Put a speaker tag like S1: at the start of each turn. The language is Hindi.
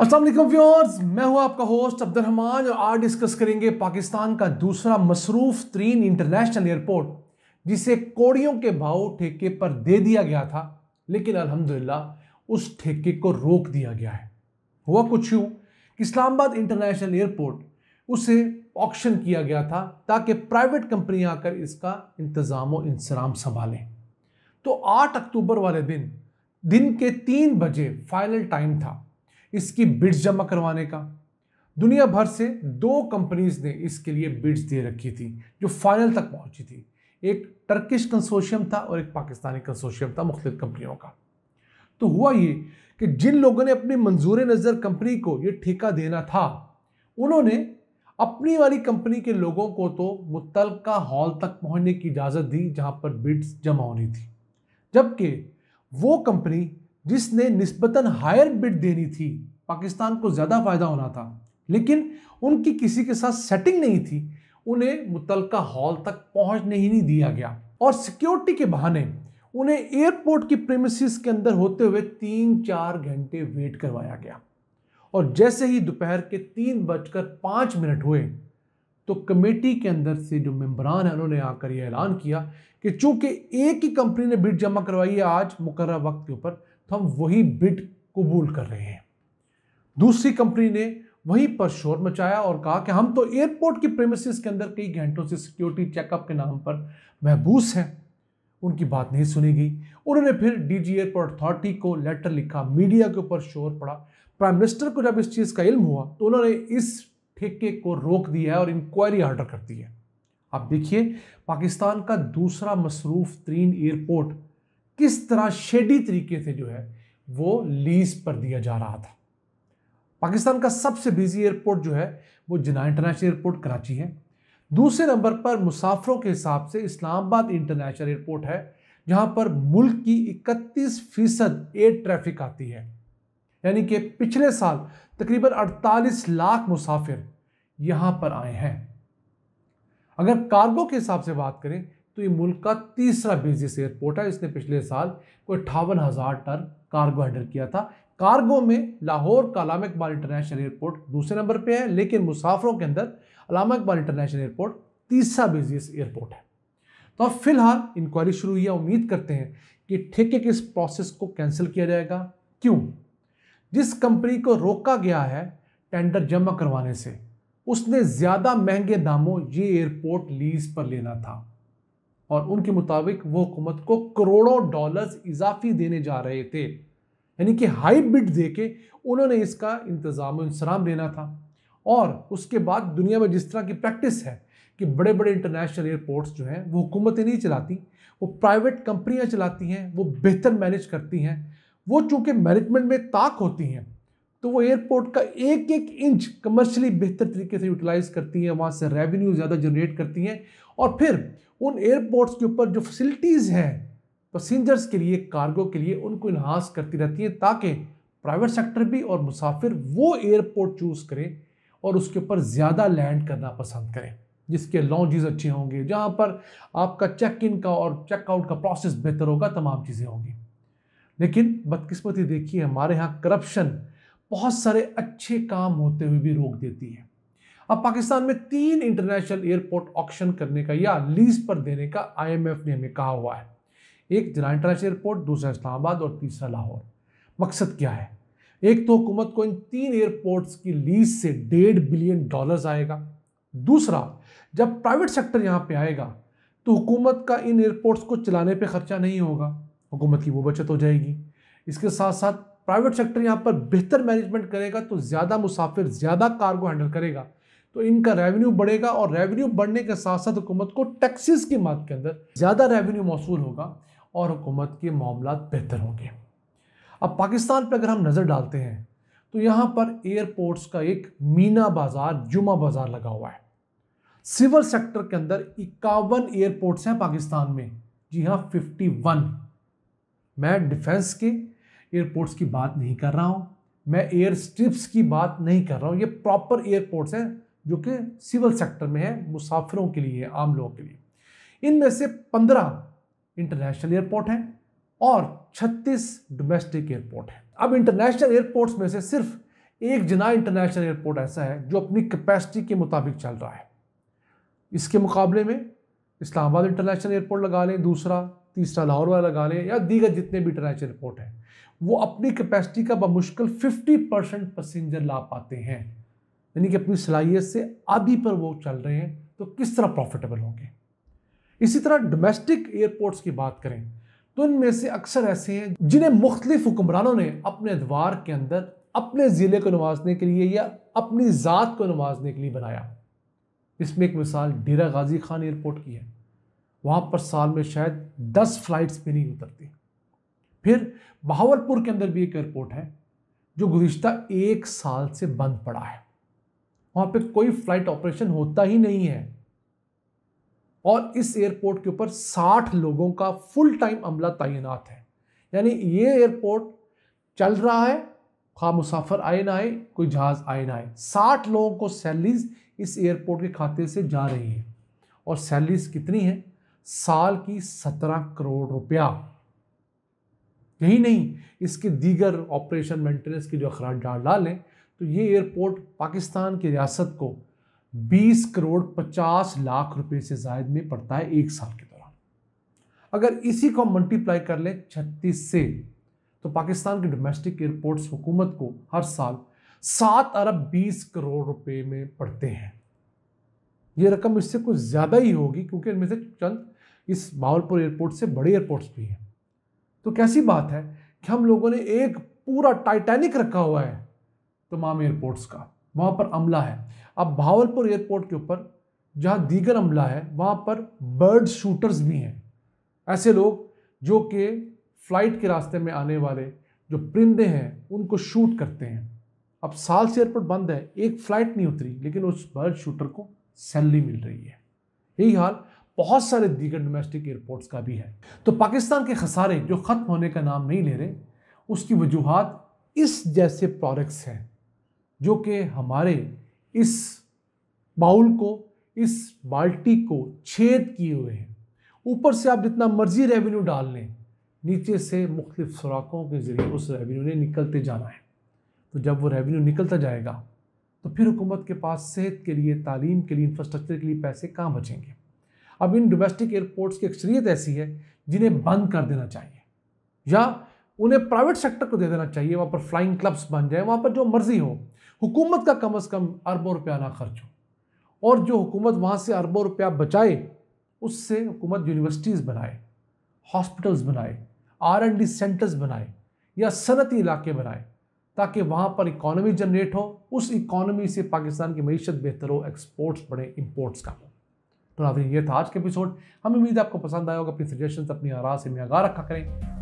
S1: असलम व्यूअर्स मैं हूं आपका होस्ट अब्दुलरहमान और आज डिस्कस करेंगे पाकिस्तान का दूसरा मसरूफ तरीन इंटरनेशनल एयरपोर्ट जिसे कोड़ियों के भाव ठेके पर दे दिया गया था लेकिन अल्हम्दुलिल्लाह उस ठेके को रोक दिया गया है हुआ कुछ यूँ कि इस्लामाबाद इंटरनेशनल एयरपोर्ट उसे ऑक्शन किया गया था ताकि प्राइवेट कंपनी आकर इसका इंतज़ाम इंसराम संभालें तो आठ अक्टूबर वाले दिन दिन के तीन बजे फाइनल टाइम था इसकी बिड्स जमा करवाने का दुनिया भर से दो कंपनीज ने इसके लिए बिड्स दे रखी थी जो फाइनल तक पहुंची थी एक टर्किश कंसोशियम था और एक पाकिस्तानी कंसोशियम था मुख्तु कंपनियों का तो हुआ ये कि जिन लोगों ने अपनी मंजूर नज़र कंपनी को ये ठेका देना था उन्होंने अपनी वाली कंपनी के लोगों को तो मुतल हॉल तक पहुंचने की इजाज़त दी जहां पर बिड्स जमा होनी थी जबकि वो कंपनी जिसने निस्बतन हायर बिड देनी थी पाकिस्तान को ज़्यादा फ़ायदा होना था लेकिन उनकी किसी के साथ सेटिंग नहीं थी उन्हें मुतलका हॉल तक पहुंचने ही नहीं दिया गया और सिक्योरिटी के बहाने उन्हें एयरपोर्ट की प्रेमिस के अंदर होते हुए तीन चार घंटे वेट करवाया गया और जैसे ही दोपहर के तीन बजकर पाँच मिनट हुए तो कमेटी के अंदर से जो मेम्बरान हैं उन्होंने आकर यह ऐलान किया कि चूंकि एक ही कंपनी ने बिड जमा करवाई है आज मुकर वक्त के ऊपर तो हम वही बिट कबूल कर रहे हैं दूसरी कंपनी ने वहीं पर शोर मचाया और कहा कि हम तो एयरपोर्ट की प्रेमिस के अंदर कई घंटों से सिक्योरिटी चेकअप के नाम पर महबूस हैं उनकी बात नहीं सुनी गई उन्होंने फिर डीजी एयरपोर्ट अथॉरिटी को लेटर लिखा मीडिया के ऊपर शोर पड़ा प्राइम मिनिस्टर को जब इस चीज़ का इल्म हुआ तो उन्होंने इस ठेके को रोक दिया है और इंक्वायरी ऑर्डर कर दी है आप देखिए पाकिस्तान का दूसरा मसरूफ तरीन एयरपोर्ट किस तरह शेडी तरीके से जो है वो लीज पर दिया जा रहा था पाकिस्तान का सबसे बिजी एयरपोर्ट जो है वो जिना इंटरनेशनल एयरपोर्ट कराची है दूसरे नंबर पर मुसाफरों के हिसाब से इस्लामाबाद इंटरनेशनल एयरपोर्ट है जहाँ पर मुल्क की इकतीस फीसद एयर ट्रैफिक आती है यानी कि पिछले साल तकरीबन 48 लाख मुसाफिर यहाँ पर आए हैं अगर कार्गो के हिसाब से बात करें तो ये मुल्क का तीसरा बिजनेस एयरपोर्ट है इसने पिछले साल को अट्ठावन हज़ार टन कार्गो हैंडल किया था कार्गो में लाहौर का अलामा इकबाल इंटरनेशनल एयरपोर्ट दूसरे नंबर पे है लेकिन मुसाफरों के अंदर अलामा इकबाल इंटरनेशनल एयरपोर्ट तीसरा बिजनेस एयरपोर्ट है तो अब फिलहाल इंक्वायरी शुरू हुई है उम्मीद करते हैं कि ठेके के इस प्रोसेस को कैंसिल किया जाएगा क्यों जिस कंपनी को रोका गया है टेंडर जमा करवाने से उसने ज़्यादा महंगे दामों ये एयरपोर्ट लीज पर लेना था और उनके मुताबिक वो हुकूमत को करोड़ों डॉलर्स इजाफी देने जा रहे थे यानी कि हाई बिट दे के उन्होंने इसका इंतज़ाम इंसराम लेना था और उसके बाद दुनिया में जिस तरह की प्रैक्टिस है कि बड़े बड़े इंटरनेशनल एयरपोर्ट्स जो हैं वो हुकूमतें नहीं चलाती वो प्राइवेट कंपनियां चलाती हैं वो बेहतर मैनेज करती हैं वो चूँकि मैनेजमेंट में ताक होती हैं तो वो एयरपोर्ट का एक एक इंच कमर्शियली बेहतर तरीके से यूटिलाइज़ करती हैं वहाँ से रेवेन्यू ज़्यादा जनरेट करती हैं और फिर उन एयरपोर्ट्स के ऊपर जो फैसिलिटीज़ हैं पैसेंजर्स के लिए कार्गो के लिए उनको इन्हांस करती रहती हैं ताकि प्राइवेट सेक्टर भी और मुसाफिर वो एयरपोर्ट चूज़ करें और उसके ऊपर ज़्यादा लैंड करना पसंद करें जिसके लॉन्जेस अच्छे होंगे जहाँ पर आपका चेक इन का और चेकआउट का प्रोसेस बेहतर होगा तमाम चीज़ें होंगी लेकिन बदकिस्मती देखिए हमारे यहाँ करप्शन बहुत सारे अच्छे काम होते हुए भी रोक देती है अब पाकिस्तान में तीन इंटरनेशनल एयरपोर्ट ऑक्शन करने का या लीज पर देने का आईएमएफ ने हमें कहा हुआ है एक जना इंटरनेशनल एयरपोर्ट दूसरा इस्लामाबाद और तीसरा लाहौर मकसद क्या है एक तो हुकूमत को इन तीन एयरपोर्ट्स की लीज से डेढ़ बिलियन डॉलर्स आएगा दूसरा जब प्राइवेट सेक्टर यहाँ पे आएगा तो हुकूमत का इन एयरपोर्ट्स को चलाने पे खर्चा नहीं होगा हुकूमत की वो बचत हो जाएगी इसके साथ साथ प्राइवेट सेक्टर यहाँ पर बेहतर मैनेजमेंट करेगा तो ज़्यादा मुसाफिर ज़्यादा कार्गो हैंडल करेगा तो इनका रेवेन्यू बढ़ेगा और रेवेन्यू बढ़ने के साथ साथ हुकूमत को टैक्सेस की मात के अंदर ज़्यादा रेवेन्यू मौसू होगा और हुकूमत के मामला बेहतर होंगे अब पाकिस्तान पर अगर हम नज़र डालते हैं तो यहाँ पर एयरपोर्ट्स का एक मीना बाज़ार जुमा बाज़ार लगा हुआ है सिविल सेक्टर के अंदर इक्यावन एयरपोर्ट्स हैं पाकिस्तान में जी हाँ वन मैं डिफेंस के एयरपोर्ट्स की बात नहीं कर रहा हूँ मैं एयर स्ट्रिप्स की बात नहीं कर रहा हूँ ये प्रॉपर एयरपोर्ट्स हैं जो कि सिविल सेक्टर में है मुसाफिरों के लिए आम लोगों के लिए इनमें से पंद्रह इंटरनेशनल एयरपोर्ट हैं और छत्तीस डोमेस्टिक एयरपोर्ट हैं अब इंटरनेशनल एयरपोर्ट्स में से सिर्फ एक जना इंटरनेशनल एयरपोर्ट ऐसा है जो अपनी कैपेसिटी के मुताबिक चल रहा है इसके मुकाबले में इस्लामाबाद इंटरनेशनल एयरपोर्ट लगा लें दूसरा तीसरा लाहौर वाला लगा लें या दीगर जितने भी इंटरनेशनल एयरपोर्ट हैं वो अपनी कैपेसिटी का बमुश्किल 50 परसेंट पैसेंजर ला पाते हैं यानी कि अपनी सलाहियत से अभी पर वो चल रहे हैं तो किस तरह प्रॉफिटेबल होंगे इसी तरह डोमेस्टिक एयरपोर्ट्स की बात करें तो इनमें से अक्सर ऐसे हैं जिन्हें मुख्तलिफ हुक्मरानों ने अपने द्वार के अंदर अपने ज़िले को नवाजने के लिए या अपनी ज़ात को नवाजने के लिए बनाया इसमें एक मिसाल डेरा गाजी खान एयरपोर्ट की है वहाँ पर साल में शायद दस फ्लाइट्स भी नहीं उतरती फिर बहावलपुर के अंदर भी एक एयरपोर्ट है जो गुज्तर एक साल से बंद पड़ा है वहां पे कोई फ्लाइट ऑपरेशन होता ही नहीं है और इस एयरपोर्ट के ऊपर 60 लोगों का फुल टाइम अमला तैनात है यानी ये एयरपोर्ट चल रहा है खा मुसाफर आए ना आए कोई जहाज़ आए ना आए साठ लोगों को सैलरीज इस एयरपोर्ट के खाते से जा रही है और सैलरीज कितनी है साल की सत्रह करोड़ रुपया यही नहीं इसके दीगर ऑपरेशन मेंटेनेंस के जो अखराज डाल डालें तो ये एयरपोर्ट पाकिस्तान की रियासत को 20 करोड़ 50 लाख रुपए से जायद में पड़ता है एक साल के दौरान अगर इसी को मल्टीप्लाई कर लें छत्तीस से तो पाकिस्तान के डोमेस्टिक एयरपोर्ट्स हुकूमत को हर साल सात अरब बीस करोड़ रुपए में पड़ते हैं ये रकम इससे कुछ ज़्यादा ही होगी क्योंकि इनमें से चंद इस बावलपुर एयरपोर्ट से बड़े एयरपोर्ट्स भी हैं तो कैसी बात है कि हम लोगों ने एक पूरा टाइटैनिक रखा हुआ है तमाम एयरपोर्ट्स का वहाँ पर अमला है अब भावलपुर एयरपोर्ट के ऊपर जहाँ दीगर अमला है वहाँ पर बर्ड शूटर्स भी हैं ऐसे लोग जो कि फ्लाइट के रास्ते में आने वाले जो परिंदे हैं उनको शूट करते हैं अब साल से एयरपोर्ट बंद है एक फ़्लाइट नहीं उतरी लेकिन उस बर्ड शूटर को सैलरी मिल रही है यही हाल बहुत सारे दीगर डोमेस्टिक एयरपोर्ट्स का भी है तो पाकिस्तान के खसारे जो ख़त्म होने का नाम नहीं ले रहे उसकी वजूहत इस जैसे प्रोडक्ट्स हैं जो कि हमारे इस बाउल को इस बाल्टी को छेद किए हुए हैं ऊपर से आप जितना मर्जी रेवेन्यू डाल लें नीचे से मुख्तफ सुराखों के ज़रिए उस रेवेन्यू ने निकलते जाना है तो जब वो रेवेन्यू निकलता जाएगा तो फिर हुकूमत के पास सेहत के लिए तालीम के लिए इंफ्रास्ट्रक्चर के लिए पैसे कहाँ बचेंगे अब इन डोमेस्टिक एयरपोर्ट्स की अक्सरियत ऐसी है जिन्हें बंद कर देना चाहिए या उन्हें प्राइवेट सेक्टर को दे देना चाहिए वहाँ पर फ्लाइंग क्लब्स बन जाए वहाँ पर जो मर्जी हो हुकूमत का कम अज़ कम अरबों रुपया ना खर्च हो और जो हुकूमत वहाँ से अरबों रुपया बचाए उससे हुकूमत यूनिवर्सिटीज़ बनाए हॉस्पिटल्स बनाए आर एंड डी सेंटर्स बनाए या सनती इलाके बनाए ताकि वहाँ पर इकॉनमी जनरेट हो उस इकॉनमी से पाकिस्तान की मीशत बेहतर हो एक्सपोर्ट्स बढ़े इम्पोर्ट्स कम हो तो नाजरीन ये था आज के एपिसोड हमें उम्मीद है आपको पसंद आया होगा अपनी सजेशन अपनी आराज से आगा रखा करें